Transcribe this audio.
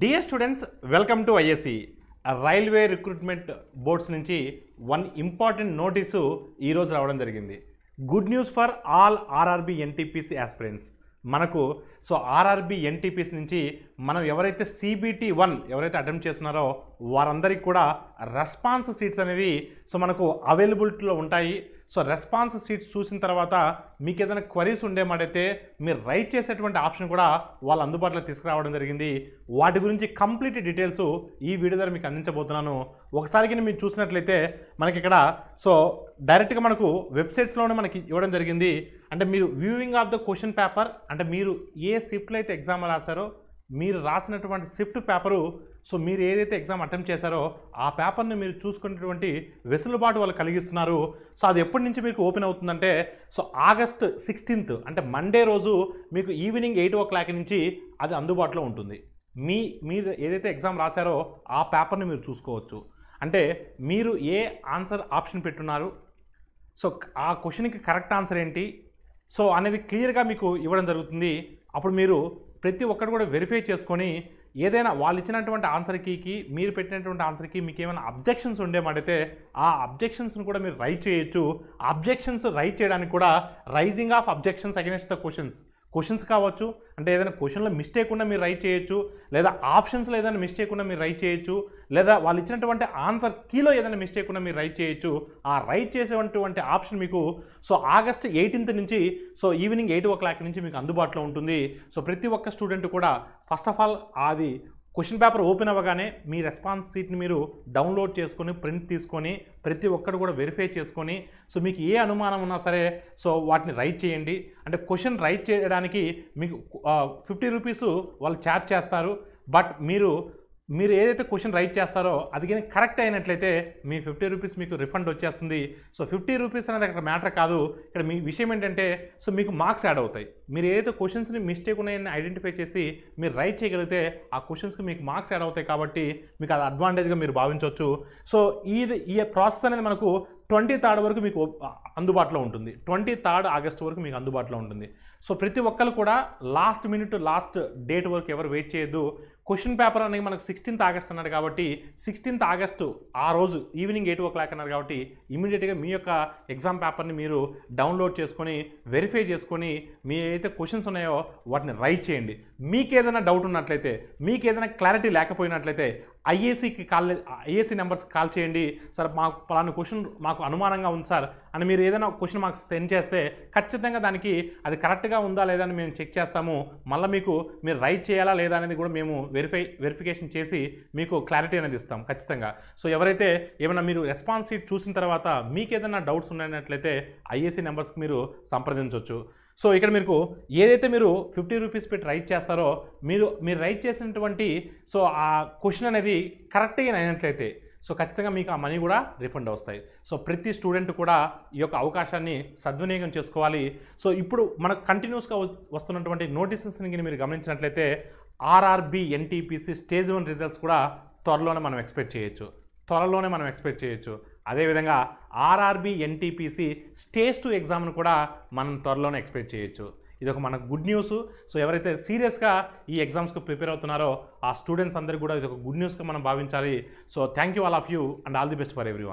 dear students welcome to ISC railway recruitment boards నుంచి one important notice ఈరోజు రావడం జరిగింది good news for all RRB NTPC aspirants మనకు so RRB NTPC నుంచి మనం ఎవరైతే సిబిటీ వన్ ఎవరైతే అటెంప్ట్ చేస్తున్నారో వారందరికీ కూడా రెస్పాన్స్ సీట్స్ అనేవి సో మనకు అవైలబిలిటీలో ఉంటాయి సో రెస్పాన్స్ సీట్స్ చూసిన తర్వాత మీకు ఏదైనా క్వరీస్ ఉండేమాటైతే మీరు రైట్ చేసేటువంటి ఆప్షన్ కూడా వాళ్ళ అందుబాటులో తీసుకురావడం జరిగింది వాటి గురించి కంప్లీట్ డీటెయిల్స్ ఈ వీడియో ద్వారా మీకు అందించబోతున్నాను ఒకసారికి మీరు చూసినట్లయితే మనకి ఇక్కడ సో డైరెక్ట్గా మనకు వెబ్సైట్స్లోనే మనకి ఇవ్వడం జరిగింది అంటే మీరు viewing of the question paper అంటే మీరు ఏ షిఫ్ట్లో అయితే ఎగ్జామ్ రాశారో మీరు రాసినటువంటి షిఫ్ట్ పేపరు సో మీరు ఏదైతే ఎగ్జామ్ అటెంప్ట్ చేశారో ఆ పేపర్ని మీరు చూసుకునేటువంటి వెసులుబాటు వాళ్ళు కలిగిస్తున్నారు సో అది ఎప్పటి నుంచి మీకు ఓపెన్ అవుతుందంటే సో ఆగస్ట్ సిక్స్టీన్త్ అంటే మండే రోజు మీకు ఈవినింగ్ ఎయిట్ ఓ క్లాక్ నుంచి అది అందుబాటులో ఉంటుంది మీ మీరు ఏదైతే ఎగ్జామ్ రాశారో ఆ పేపర్ని మీరు చూసుకోవచ్చు అంటే మీరు ఏ ఆన్సర్ ఆప్షన్ పెట్టున్నారు సో ఆ క్వశ్చన్కి కరెక్ట్ ఆన్సర్ ఏంటి సో అనేది క్లియర్గా మీకు ఇవ్వడం జరుగుతుంది అప్పుడు మీరు ప్రతి ఒక్కరు కూడా వెరిఫై చేసుకొని ఏదైనా వాళ్ళు ఇచ్చినటువంటి ఆన్సర్ కీకి మీరు పెట్టినటువంటి ఆన్సర్కి మీకు ఏమైనా అబ్జెక్షన్స్ ఉండేమాటైతే ఆ అబ్జెక్షన్స్ని కూడా మీరు రైట్ చేయొచ్చు అబ్జెక్షన్స్ రైట్ చేయడానికి కూడా raising of objections against the questions questions కావచ్చు అంటే ఏదైనా క్వశ్చన్లో మిస్టేక్ ఉన్నా మీరు రైట్ చేయొచ్చు లేదా ఆప్షన్స్లో ఏదైనా మిస్టేక్ ఉన్నా మీరు రైట్ చేయొచ్చు లేదా వాళ్ళు ఇచ్చినటువంటి ఆన్సర్ కీలో ఏదైనా మిస్టేక్ ఉన్నా మీరు రైట్ చేయొచ్చు ఆ రైట్ చేసేటువంటి ఆప్షన్ మీకు సో ఆగస్ట్ ఎయిటీన్త్ నుంచి so evening eight o'clock నుంచి మీకు అందుబాటులో ఉంటుంది సో ప్రతి ఒక్క స్టూడెంట్ కూడా ఫస్ట్ ఆఫ్ ఆల్ అది క్వశ్చన్ పేపర్ ఓపెన్ అవ్వగానే మీ రెస్పాన్స్ షీట్ని మీరు డౌన్లోడ్ చేసుకొని ప్రింట్ తీసుకొని ప్రతి ఒక్కరు కూడా వెరిఫై చేసుకొని సో మీకు ఏ అనుమానం ఉన్నా సరే సో వాటిని రైట్ చేయండి అంటే క్వశ్చన్ రైట్ చేయడానికి మీకు ఫిఫ్టీ రూపీస్ వాళ్ళు ఛార్జ్ చేస్తారు బట్ మీరు మీరు ఏదైతే క్వశ్చన్ రైట్ చేస్తారో అది కానీ కరెక్ట్ అయినట్లయితే మీ ఫిఫ్టీ రూపీస్ మీకు రిఫండ్ వచ్చేస్తుంది సో ఫిఫ్టీ రూపీస్ అనేది అక్కడ మ్యాటర్ కాదు ఇక్కడ మీ విషయం ఏంటంటే సో మీకు మార్క్స్ యాడ్ అవుతాయి మీరు ఏదైతే క్వశ్చన్స్ని మిస్టేక్ ఉన్నాయని ఐడెంటిఫై చేసి మీరు రైట్ చేయగలిగితే ఆ క్వశ్చన్స్కి మీకు మార్క్స్ యాడ్ అవుతాయి కాబట్టి మీకు అది అడ్వాంటేజ్గా మీరు భావించవచ్చు సో ఇది ఈ ప్రాసెస్ అనేది మనకు ట్వంటీ థర్డ్ వరకు మీకు అందుబాటులో ఉంటుంది ట్వంటీ థర్డ్ ఆగస్ట్ వరకు మీకు అందుబాటులో ఉంటుంది సో ప్రతి ఒక్కరు కూడా లాస్ట్ మినిట్ లాస్ట్ డేట్ వరకు ఎవరు వెయిట్ చేయొద్దు క్వశ్చన్ పేపర్ అనేది మనకు సిక్స్టీన్త్ ఆగస్ట్ అన్నాడు కాబట్టి సిక్స్టీన్త్ ఆగస్టు ఆ రోజు ఈవినింగ్ ఎయిట్ ఓ క్లాక్ అన్నారు కాబట్టి ఇమీడియట్గా మీ యొక్క ఎగ్జామ్ పేపర్ని మీరు డౌన్లోడ్ చేసుకొని వెరిఫై చేసుకొని మీ ఏదైతే క్వశ్చన్స్ ఉన్నాయో వాటిని రైట్ చేయండి మీకు ఏదైనా డౌట్ ఉన్నట్లయితే మీకు ఏదైనా క్లారిటీ లేకపోయినట్లయితే ఐఏసీకి కాల్ ఐఏసీ నెంబర్స్ కాల్ చేయండి సార్ మాకు పలానా క్వశ్చన్ మాకు అనుమానంగా ఉంది సార్ అని మీరు ఏదైనా క్వశ్చన్ మార్క్స్ సెండ్ చేస్తే ఖచ్చితంగా దానికి అది కరెక్ట్గా ఉందా లేదా అని మేము చెక్ చేస్తాము మళ్ళీ మీకు మీరు రైట్ చేయాలా లేదా అనేది కూడా మేము వెరిఫై వెరిఫికేషన్ చేసి మీకు క్లారిటీ అనేది ఇస్తాం ఖచ్చితంగా సో ఎవరైతే ఏమైనా మీరు రెస్పాన్స్ షీట్ చూసిన తర్వాత మీకు ఏదైనా డౌట్స్ ఉన్నట్లయితే ఐఏసీ నెంబర్స్కి మీరు సంప్రదించవచ్చు సో ఇక్కడ మీకు ఏదైతే మీరు ఫిఫ్టీ రూపీస్ పెట్టి రైట్ చేస్తారో మీరు మీరు రైట్ చేసినటువంటి సో ఆ క్వశ్చన్ అనేది కరెక్ట్గా అయినట్లయితే సో ఖచ్చితంగా మీకు ఆ మనీ కూడా రిఫండ్ వస్తాయి సో ప్రతి స్టూడెంట్ కూడా ఈ యొక్క అవకాశాన్ని సద్వినియోగం చేసుకోవాలి సో ఇప్పుడు మనకు కంటిన్యూస్గా వస్తున్నటువంటి నోటీసెస్ని మీరు గమనించినట్లయితే RRB NTPC stage one results కూడా త్వరలోనే మనం ఎక్స్పెక్ట్ చేయొచ్చు త్వరలోనే మనం ఎక్స్పెక్ట్ చేయొచ్చు అదేవిధంగా ఆర్ఆర్బి ఎన్టీపీసీ స్టేజ్ టూ ఎగ్జామ్ను కూడా మనం త్వరలోనే ఎక్స్పెక్ట్ చేయొచ్చు ఇదొక మనకు గుడ్ న్యూస్ సో ఎవరైతే సీరియస్గా ఈ ఎగ్జామ్స్కి ప్రిపేర్ అవుతున్నారో ఆ స్టూడెంట్స్ అందరికీ కూడా ఇది ఒక గుడ్ న్యూస్గా మనం భావించాలి so thank you all of you and all the best for every